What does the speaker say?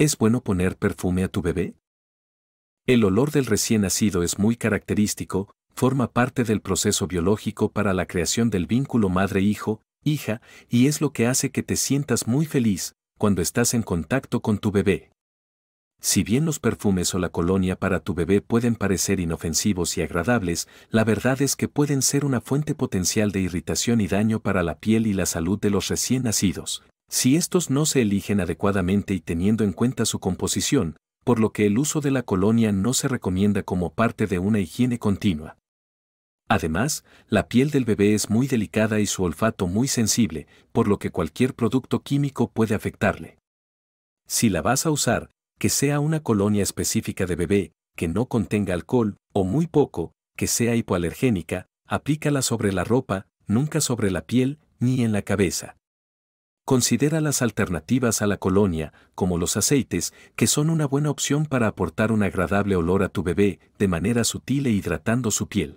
¿Es bueno poner perfume a tu bebé? El olor del recién nacido es muy característico, forma parte del proceso biológico para la creación del vínculo madre-hijo, hija, y es lo que hace que te sientas muy feliz cuando estás en contacto con tu bebé. Si bien los perfumes o la colonia para tu bebé pueden parecer inofensivos y agradables, la verdad es que pueden ser una fuente potencial de irritación y daño para la piel y la salud de los recién nacidos, si estos no se eligen adecuadamente y teniendo en cuenta su composición, por lo que el uso de la colonia no se recomienda como parte de una higiene continua. Además, la piel del bebé es muy delicada y su olfato muy sensible, por lo que cualquier producto químico puede afectarle. Si la vas a usar, que sea una colonia específica de bebé, que no contenga alcohol, o muy poco, que sea hipoalergénica, aplícala sobre la ropa, nunca sobre la piel, ni en la cabeza considera las alternativas a la colonia, como los aceites, que son una buena opción para aportar un agradable olor a tu bebé de manera sutil e hidratando su piel.